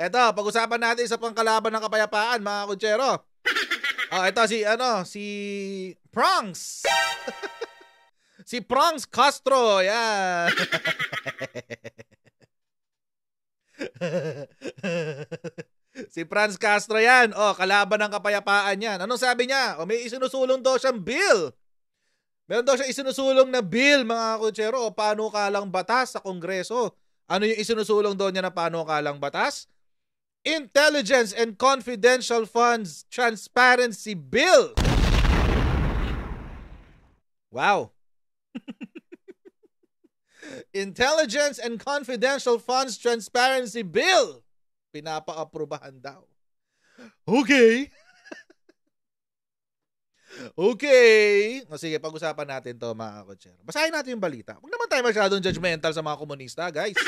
Eto, pag-usapan natin sa pangkalaban ng kapayapaan, mga kutsero. Oh, ah, ito si ano, si Prongs. si Prongs Castro, yeah. si Franz Castro yan. Oh, kalaban ng kapayapaan yan. Anong sabi niya? Oh, may isinusulong daw siyang bill. Meron daw siya isinusulong na bill, mga kutsero, o panukalang batas sa Kongreso. Ano yung isinusulong daw niya na panukalang batas? Intelligence and Confidential Funds Transparency Bill. Wow. Intelligence and Confidential Funds Transparency Bill. Pinapa-aprobahan daw. Okay. Okay. O sige, pag-usapan natin to mga kotser. Basahin natin yung balita. Huwag naman tayo masyadong judgmental sa mga komunista, guys.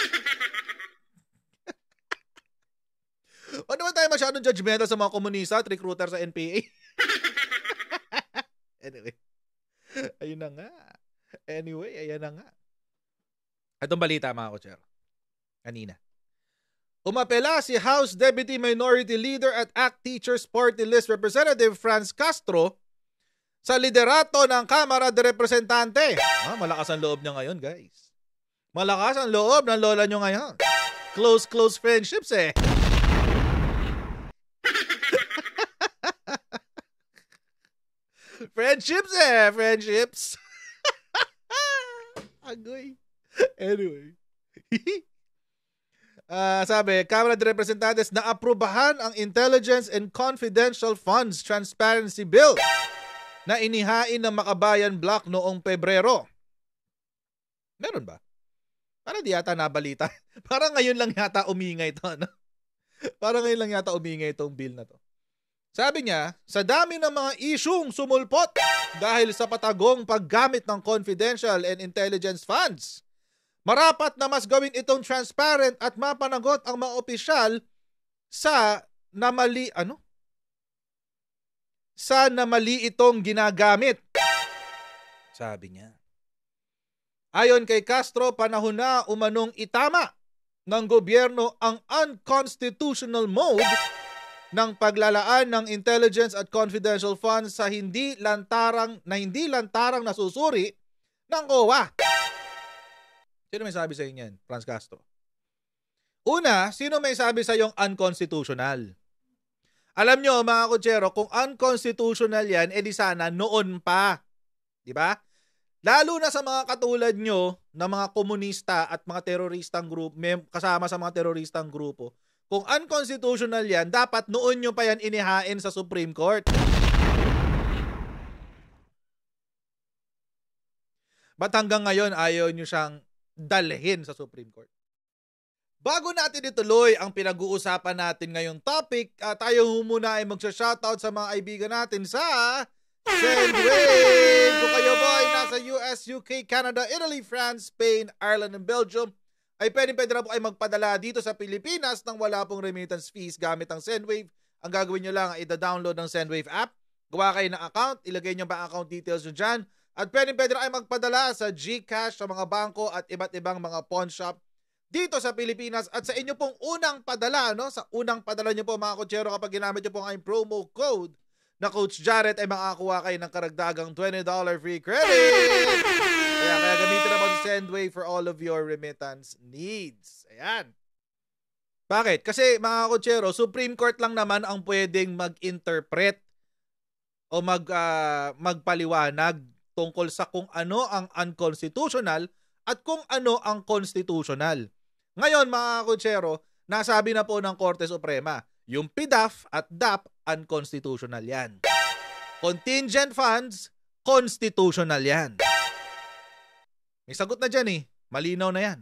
Huwag naman tayo masyadong judgmental sa mga komunista at recruiter sa NPA. anyway. Ayun na nga. Anyway, ayan na nga. Itong balita mga kutser. Kanina. Umapela si House Deputy Minority Leader at ACT Teachers Party List Representative Franz Castro sa liderato ng Kamara de Representante. Ah, malakas ang loob niya ngayon, guys. Malakas ang loob ng lola niyo ngayon. Close, close friendships eh. Friendships eh, friendships. Agoy. Anyway. uh, sabi, Kamara de Representantes, naaprubahan ang Intelligence and Confidential Funds Transparency Bill na inihain ng Makabayan Block noong Pebrero. Meron ba? Parang di yata nabalita. Parang ngayon lang yata umingay ito. No? Parang ngayon lang yata umingay itong bill na to. Sabi niya, sa dami ng mga isyung sumulpot dahil sa patagong paggamit ng confidential and intelligence funds, marapat na mas gawin itong transparent at mapanagot ang mga opisyal sa namali ano? Sa namali itong ginagamit. Sabi niya. Ayon kay Castro, panahon na umanong itama ng gobyerno ang unconstitutional mode ng paglalaan ng intelligence at confidential funds sa hindi lantarang na hindi lantarang nasusuri ng COA. Sino may sabi sa inyo yan, Franz Castro? Una, sino may sabi sa yung unconstitutional? Alam nyo mga kutsero, kung unconstitutional yan, edi eh sana noon pa. Di ba? Lalo na sa mga katulad nyo ng mga komunista at mga teroristang grupo, kasama sa mga teroristang grupo, kung unconstitutional yan, dapat noon nyo pa yan inihain sa Supreme Court. Ba't hanggang ngayon ayaw nyo siyang dalhin sa Supreme Court? Bago natin ituloy ang pinag-uusapan natin ngayong topic, uh, tayo muna ay magsa-shoutout sa mga kaibigan natin sa Sendwave! Kung kayo ba ay nasa US, UK, Canada, Italy, France, Spain, Ireland, and Belgium, ay pwedeng pwede na po kayo magpadala dito sa Pilipinas nang wala pong remittance fees gamit ang SendWave. Ang gagawin nyo lang ay i-download ang SendWave app, gawa kayo ng account, ilagay nyo ba account details nyo dyan, at pwedeng pwede na kayo magpadala sa GCash, sa mga bangko at iba't ibang mga pawn shop dito sa Pilipinas at sa inyo pong unang padala, no? sa unang padala nyo po mga kutsero kapag ginamit nyo po ang promo code na Coach Jarrett ay makakuha kayo ng karagdagang $20 free credit. Kaya, kaya gamitin naman si Sendway for all of your remittance needs. Ayan. Bakit? Kasi mga kutsero, Supreme Court lang naman ang pwedeng mag-interpret o mag, uh, magpaliwanag tungkol sa kung ano ang unconstitutional at kung ano ang constitutional. Ngayon mga kutsero, nasabi na po ng Korte Suprema, yung PDAF at DAP unconstitutional yan. Contingent funds, constitutional yan. May sagot na dyan eh. Malinaw na yan.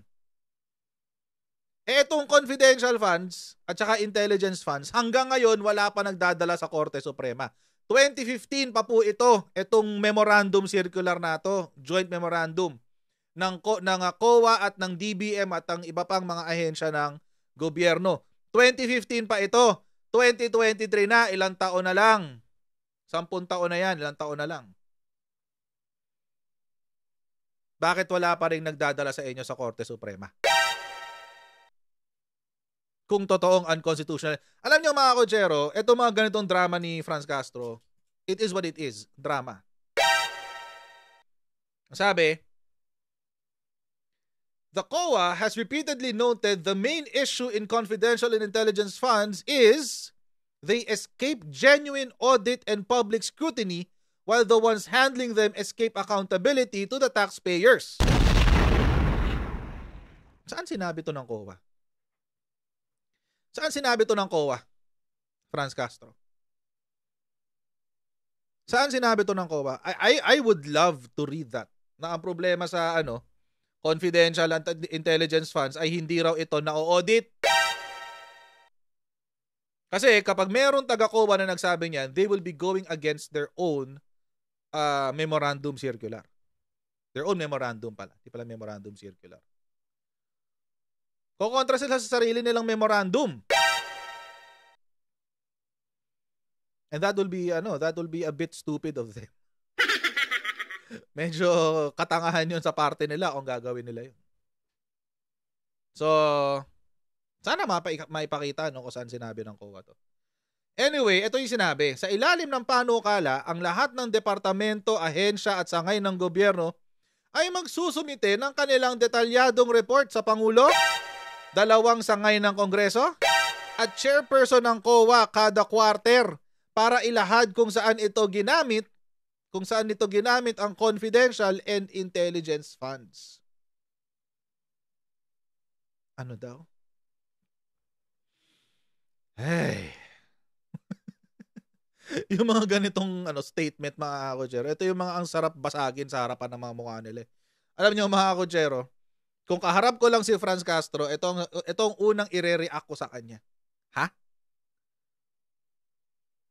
Eh, itong confidential funds at saka intelligence funds, hanggang ngayon wala pa nagdadala sa Korte Suprema. 2015 pa po ito, itong memorandum circular na to, joint memorandum ng, ng ah, COA at ng DBM at ang iba pang mga ahensya ng gobyerno. 2015 pa ito, 2023 na, ilang taon na lang. Sampun taon na yan, ilang taon na lang bakit wala pa rin nagdadala sa inyo sa Korte Suprema? Kung totoong unconstitutional. Alam niyo mga kojero, ito mga ganitong drama ni Franz Castro, it is what it is, drama. Sabi, The COA has repeatedly noted the main issue in confidential and intelligence funds is they escape genuine audit and public scrutiny while the ones handling them escape accountability to the taxpayers. Saan sinabi to ng COA? Saan sinabi to ng COA? Franz Castro. Saan sinabi to ng COA? I, I, I would love to read that. Na ang problema sa ano, confidential intelligence funds ay hindi raw ito na-audit. Kasi kapag merong taga-COA na nagsabi niyan, they will be going against their own uh, memorandum circular. Their own memorandum pala. Hindi pala memorandum circular. Kukontra sila sa sarili nilang memorandum. And that will be ano, that will be a bit stupid of them. Medyo katangahan 'yon sa parte nila kung gagawin nila 'yon. So sana mapa- maipakita no kung saan sinabi ng COA to. Anyway, ito yung sinabi. Sa ilalim ng panukala, ang lahat ng departamento, ahensya at sangay ng gobyerno ay magsusumite ng kanilang detalyadong report sa Pangulo, dalawang sangay ng Kongreso, at chairperson ng COA kada quarter para ilahad kung saan ito ginamit kung saan nito ginamit ang confidential and intelligence funds. Ano daw? Hey. yung mga ganitong ano statement mga kakotsero, ito yung mga ang sarap basagin sa harapan ng mga mukha nila. Eh. Alam niyo mga kakotsero, kung kaharap ko lang si Franz Castro, itong, itong unang ire-react ko sa kanya. Ha?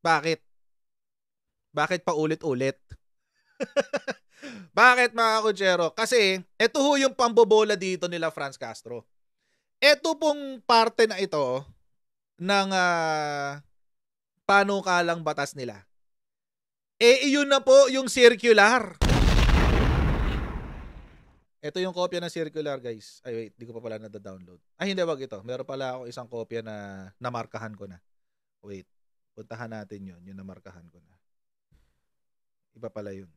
Bakit? Bakit pa ulit-ulit? Bakit mga kutsero? Kasi ito ho yung pambobola dito nila Franz Castro. Ito pong parte na ito ng uh, panukalang batas nila. E iyon na po yung circular. Ito yung kopya ng circular, guys. Ay, wait. Di ko pa pala nada-download. Ay, hindi wag ito. Meron pala ako isang kopya na namarkahan ko na. Wait. Puntahan natin yun. Yung namarkahan ko na. Iba pala yun.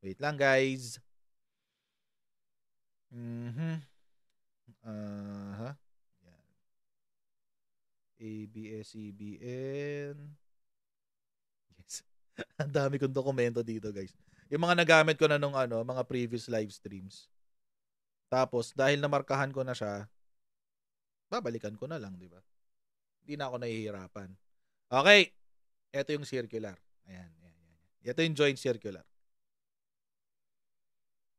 Wait lang, guys. Mm-hmm. Uh-huh. Yan. ABS-CBN. E, Ang dami kong dokumento dito, guys. Yung mga nagamit ko na nung ano, mga previous live streams. Tapos, dahil namarkahan ko na siya, babalikan ko na lang, di ba? Hindi na ako nahihirapan. Okay. Ito yung circular. Ayan, ayan, ayan. Ito yung joint circular.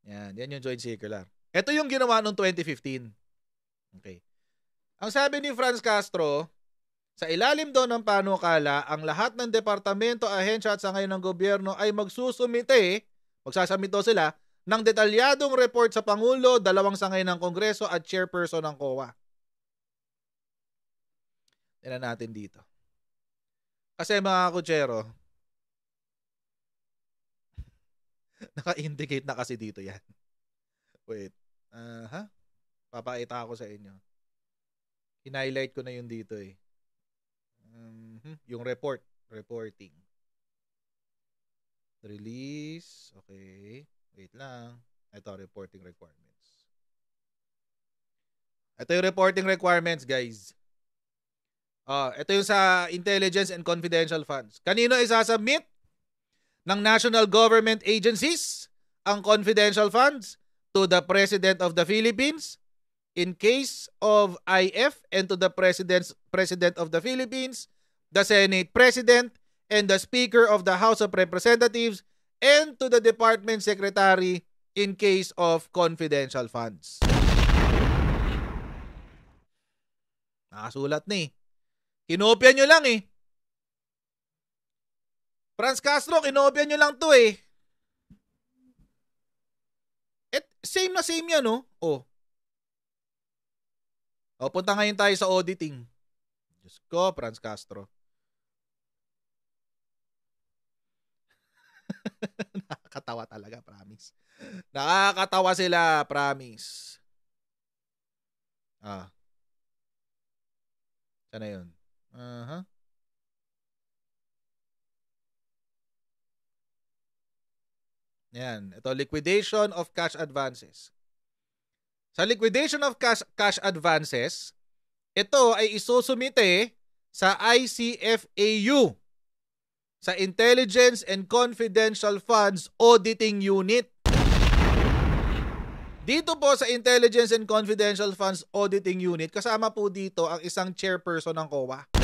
Yan, yan yung joint circular. Ito yung ginawa noong 2015. Okay. Ang sabi ni Franz Castro, sa ilalim doon ng panukala, ang lahat ng departamento, ahensya at sangay ng gobyerno ay magsusumite, magsasamito sila, ng detalyadong report sa Pangulo, dalawang sangay ng Kongreso at chairperson ng COA. Tignan natin dito. Kasi mga kutsero, naka-indicate na kasi dito yan. Wait. Uh, ha? Papakita ako sa inyo. Hinighlight ko na yun dito eh. Um, yung report, reporting. Release, okay. Wait lang. Ito, reporting requirements. Ito yung reporting requirements, guys. Uh, ito yung sa intelligence and confidential funds. Kanino isasubmit? ng national government agencies ang confidential funds to the President of the Philippines in case of IF and to the President, President of the Philippines, the Senate President, and the Speaker of the House of Representatives, and to the Department Secretary in case of confidential funds. Nakasulat na eh. Kinopya nyo lang eh. Franz Castro, kinopya nyo lang to eh. At eh, same na same yan, no? Oh. oh. O, oh, punta ngayon tayo sa auditing. Diyos ko, Franz Castro. Nakakatawa talaga, promise. Nakakatawa sila, promise. Ah. Sana yun. Uh-huh. Yan. Ito, liquidation of cash advances. Sa liquidation of cash, cash advances, ito ay isusumite sa ICFAU, sa Intelligence and Confidential Funds Auditing Unit. Dito po sa Intelligence and Confidential Funds Auditing Unit, kasama po dito ang isang chairperson ng COA.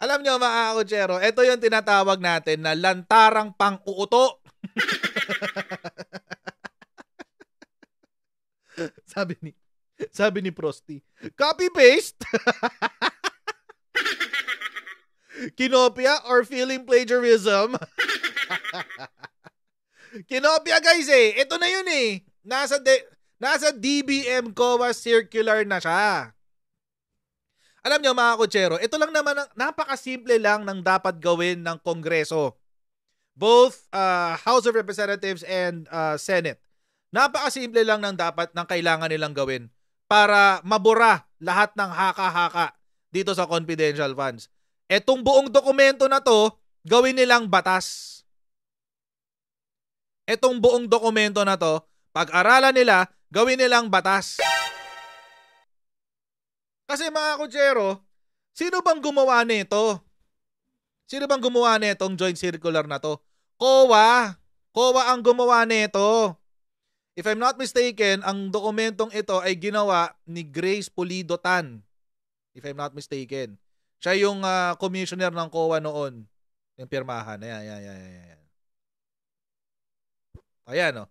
Alam nyo mga kutsero, ito yung tinatawag natin na lantarang pang-uuto. sabi ni sabi ni Frosty, copy paste. Kinopia or feeling plagiarism. Kinopia guys eh. Ito na yun eh. Nasa de- nasa DBM COA circular na siya. Alam niyo mga kutsero, ito lang naman, ang, napakasimple lang ng dapat gawin ng Kongreso. Both uh, House of Representatives and uh, Senate. Napakasimple lang ng dapat, ng kailangan nilang gawin para mabura lahat ng haka-haka dito sa confidential funds. Etong buong dokumento na to, gawin nilang batas. Etong buong dokumento na to, pag-aralan nila, gawin nilang batas. Kasi mga kutsero, sino bang gumawa nito? Sino bang gumawa nitong joint circular na to? COA. COA ang gumawa nito. If I'm not mistaken, ang dokumentong ito ay ginawa ni Grace Pulido Tan. If I'm not mistaken. Siya yung uh, commissioner ng COA noon. Yung pirmahan. Ayan, ayan, ayan, ayan. Ayan, no? Oh.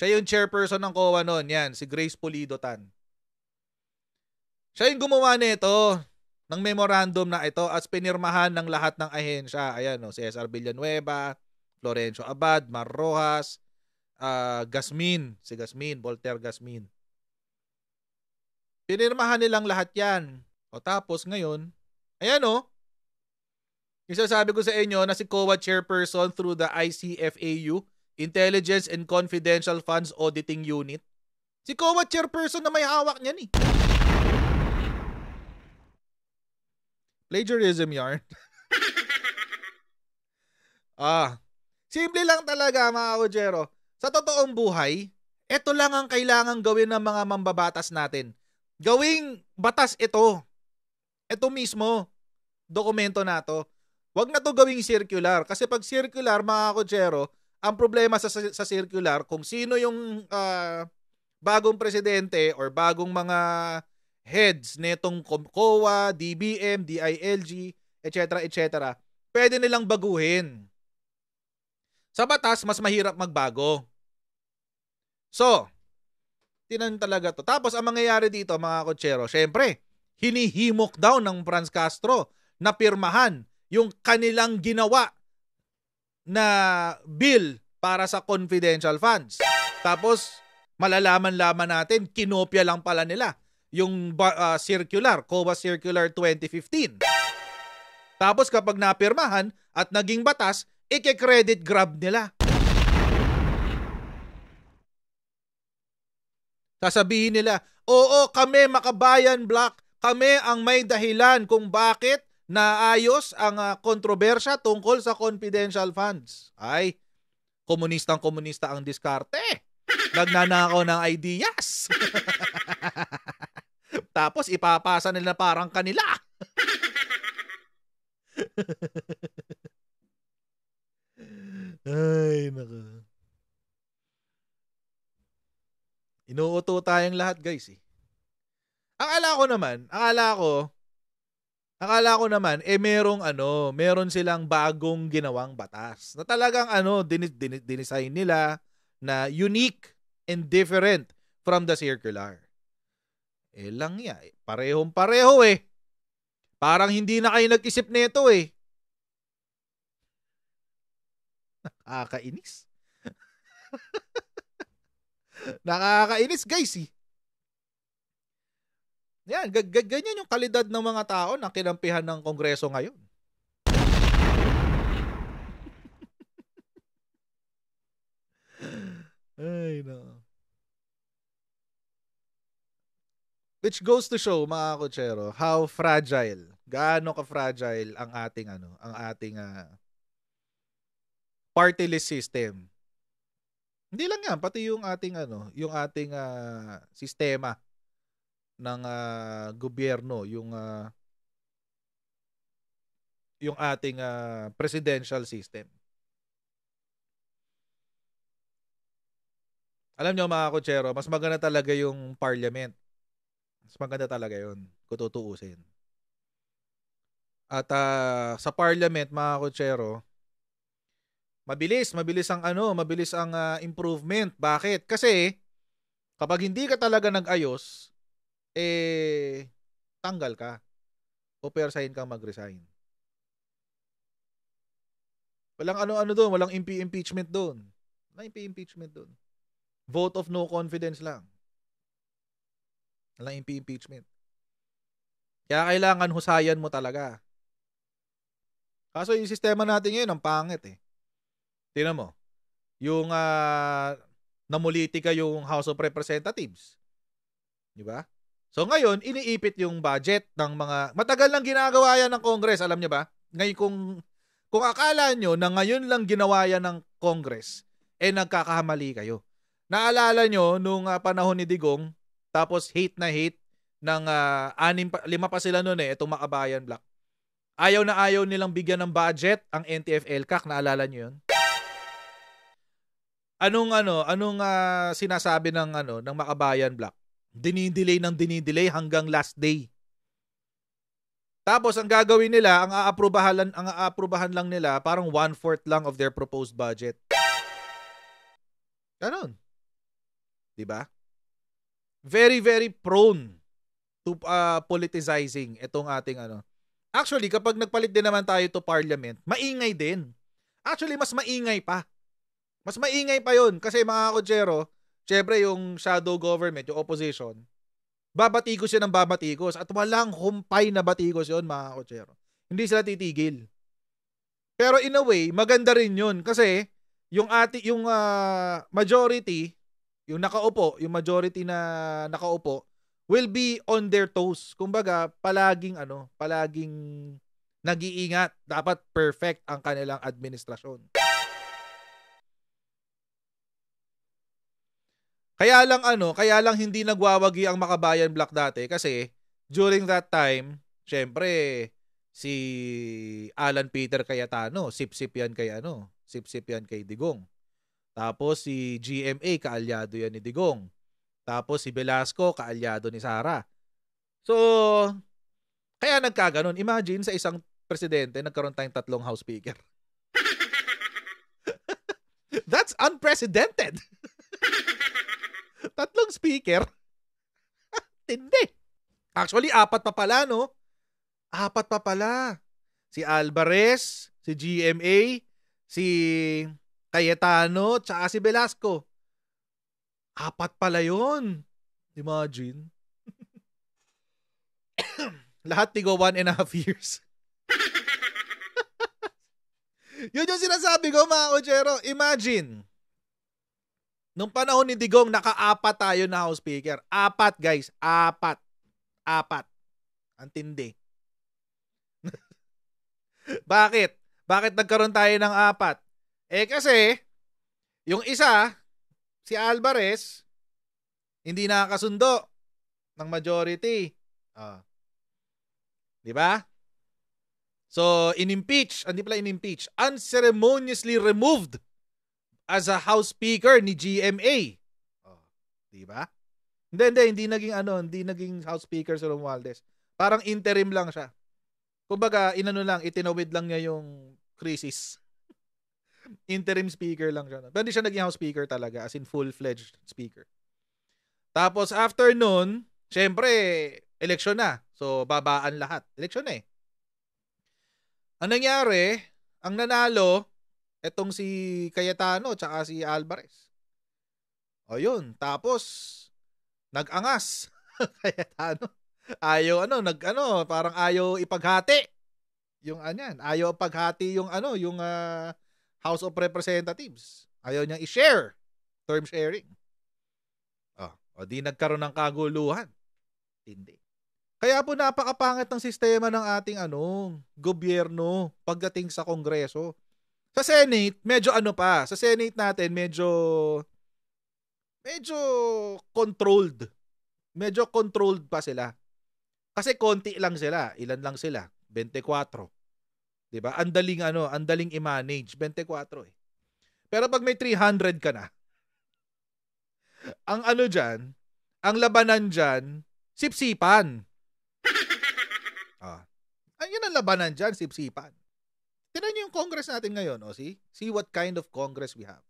Siya yung chairperson ng COA noon. Yan, si Grace Pulido Tan. Siya yung gumawa nito ng memorandum na ito at pinirmahan ng lahat ng ahensya. Ayan, no, si SR Villanueva, Florencio Abad, Mar Rojas, uh, Gasmin, si Gasmin, Voltaire Gasmin. Pinirmahan nilang lahat yan. O tapos ngayon, ayan o, oh. yung sabi ko sa inyo na si COA chairperson through the ICFAU, Intelligence and Confidential Funds Auditing Unit, si COA chairperson na may hawak niyan eh. Plagiarism yarn. ah, simple lang talaga mga Ojero. Sa totoong buhay, ito lang ang kailangan gawin ng mga mambabatas natin. Gawing batas ito. Ito mismo, dokumento na to. Huwag na to gawing circular. Kasi pag circular, mga Ojero, ang problema sa, sa, sa circular, kung sino yung uh, bagong presidente or bagong mga heads netong COA, DBM, DILG, etc. etc. pwede nilang baguhin. Sa batas, mas mahirap magbago. So, tinan talaga to. Tapos, ang mangyayari dito, mga kotsero, syempre, hinihimok daw ng Franz Castro na pirmahan yung kanilang ginawa na bill para sa confidential funds. Tapos, malalaman-laman natin, kinopya lang pala nila yung uh, circular, COA Circular 2015. Tapos kapag napirmahan at naging batas, ike-credit grab nila. Sasabihin nila, oo kami makabayan black, kami ang may dahilan kung bakit naayos ang uh, kontrobersya tungkol sa confidential funds. Ay, komunistang komunista ang diskarte. Nagnanakaw ng ideas. Tapos ipapasa nila parang kanila. Ay, naka. Inuuto tayong lahat, guys, eh. Akala ko naman, akala ko, akala ko naman, eh merong ano, meron silang bagong ginawang batas na talagang ano, dinis, dinis, dinisign nila na unique and different from the circular. Eh lang ya, eh, parehong pareho eh. Parang hindi na kayo nag-isip nito eh. Nakakainis. Nakakainis guys eh. Yan, g- g- ganyan yung kalidad ng mga tao na kinampihan ng Kongreso ngayon. Ay, no. Which goes to show mga kutsero how fragile, gaano ka fragile ang ating ano, ang ating uh, party list system. Hindi lang yan, pati yung ating ano, yung ating uh, sistema ng uh, gobyerno, yung uh, yung ating uh, presidential system. Alam niyo mga kutsero, mas maganda talaga yung parliament mas maganda talaga yun, kung tutuusin. At uh, sa parliament, mga kutsero, mabilis, mabilis ang ano, mabilis ang uh, improvement. Bakit? Kasi kapag hindi ka talaga nag-ayos, eh tanggal ka. O persahin kang mag-resign. Walang ano-ano doon, walang impeachment doon. Walang impeachment doon. Vote of no confidence lang. Walang impeachment. Kaya kailangan husayan mo talaga. Kaso yung sistema natin ngayon, ang pangit eh. Tingnan mo. Yung uh, ah, namulitika yung House of Representatives. Di ba? So ngayon, iniipit yung budget ng mga... Matagal lang ginagawa yan ng Congress, alam niyo ba? Ngayon kung, kung akala nyo na ngayon lang ginawa yan ng Congress, eh nagkakahamali kayo. Naalala nyo, nung uh, panahon ni Digong, tapos hate na hate ng uh, anim pa, lima pa sila noon eh, itong Makabayan Black. Ayaw na ayaw nilang bigyan ng budget ang NTF LCAC, naalala niyo 'yun? Anong ano, anong uh, sinasabi ng ano ng Makabayan Black? Dinidelay ng dinidelay hanggang last day. Tapos ang gagawin nila, ang aaprubahan ang aaprubahan lang nila parang one-fourth lang of their proposed budget. Ganon. 'Di ba? very very prone to uh, politicizing itong ating ano. Actually, kapag nagpalit din naman tayo to parliament, maingay din. Actually, mas maingay pa. Mas maingay pa yon kasi mga kodyero, syempre yung shadow government, yung opposition, babatikos yan ng babatikos at walang humpay na batikos yon mga kodyero. Hindi sila titigil. Pero in a way, maganda rin yun kasi yung ati yung uh, majority yung nakaupo, yung majority na nakaupo will be on their toes. Kumbaga, palaging ano, palaging nag-iingat. Dapat perfect ang kanilang administrasyon. Kaya lang ano, kaya lang hindi nagwawagi ang Makabayan Black dati kasi during that time, syempre si Alan Peter Cayetano, sip-sip yan kay ano, sip-sip yan kay Digong. Tapos si GMA, kaalyado yan ni Digong. Tapos si Velasco, kaalyado ni Sara. So, kaya nagkaganon. Imagine sa isang presidente, nagkaroon tayong tatlong House Speaker. That's unprecedented. tatlong speaker. Tindi. Actually, apat pa pala, no? Apat pa pala. Si Alvarez, si GMA, si Cayetano, tsaka si Velasco. Apat pala yun. Imagine. Lahat tigo one and a half years. yun yung sinasabi ko mga Ojero. Imagine. Nung panahon ni Digong, naka-apat tayo na house speaker. Apat guys. Apat. Apat. Ang tindi. Bakit? Bakit nagkaroon tayo ng apat? Eh kasi, yung isa, si Alvarez, hindi nakakasundo ng majority. Oh. Di ba? So, inimpeach, ah, hindi pala inimpeach, unceremoniously removed as a House Speaker ni GMA. Oh, di ba? Hindi, hindi, hindi naging ano, hindi naging House Speaker si Romualdez. Parang interim lang siya. Kumbaga, inano lang, itinawid lang niya yung crisis interim speaker lang siya. Pero hindi siya naging house speaker talaga, as in full-fledged speaker. Tapos after noon, syempre, eleksyon na. So, babaan lahat. Eleksyon eh. Ang nangyari, ang nanalo, etong si Cayetano tsaka si Alvarez. O yun, tapos, nag-angas. Cayetano. Ayaw ano, nag ano, parang ayaw ipaghati. Yung anyan, ah, ayaw paghati yung ano, yung uh, House of Representatives. Ayaw niyang i-share. Term sharing. Oh, o di nagkaroon ng kaguluhan. Hindi. Kaya po napakapangit ng sistema ng ating ano, gobyerno pagdating sa Kongreso. Sa Senate, medyo ano pa. Sa Senate natin, medyo medyo controlled. Medyo controlled pa sila. Kasi konti lang sila. Ilan lang sila? 24. 'Di ba? Ang daling ano, ang daling i-manage 24 eh. Pero pag may 300 ka na, ang ano diyan, ang labanan diyan, sipsipan. ah. Ayun ang labanan diyan, sipsipan. Tingnan niyo yung Congress natin ngayon, oh, see? See what kind of Congress we have.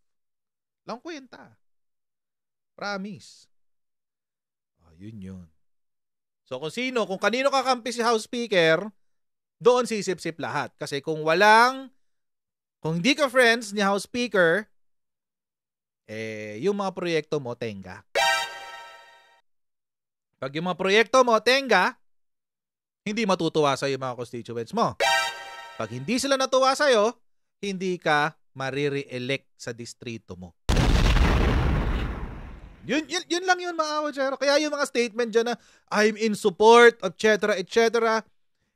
Lang kwenta. Promise. Oh, yun yun. So kung sino, kung kanino kakampi si House Speaker, doon sisip-sip lahat. Kasi kung walang, kung hindi ka friends ni House Speaker, eh, yung mga proyekto mo, tenga. Pag yung mga proyekto mo, tenga, hindi matutuwa sa yung mga constituents mo. Pag hindi sila natuwa sa iyo, hindi ka marire-elect sa distrito mo. Yun, yun, yun lang yun mga awadyero. Kaya yung mga statement dyan na I'm in support, etc., etc.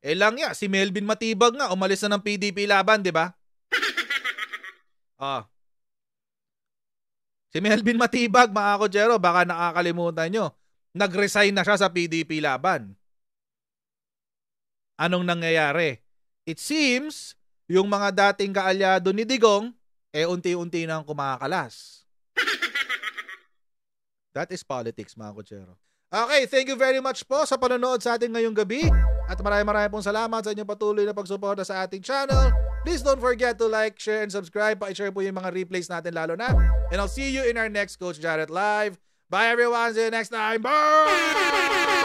Eh lang ya, si Melvin Matibag nga, umalis na ng PDP laban, di ba? ah. Si Melvin Matibag, mga kodyero, baka nakakalimutan nyo. Nag-resign na siya sa PDP laban. Anong nangyayari? It seems, yung mga dating kaalyado ni Digong, eh unti-unti nang kumakalas. That is politics, mga kodyero. Okay, thank you very much po sa panonood sa atin ngayong gabi. At marami marami pong salamat sa inyong patuloy na pagsuporta sa ating channel. Please don't forget to like, share, and subscribe. Pa-share po yung mga replays natin lalo na. And I'll see you in our next Coach Jared Live. Bye everyone. See you next time. Bye!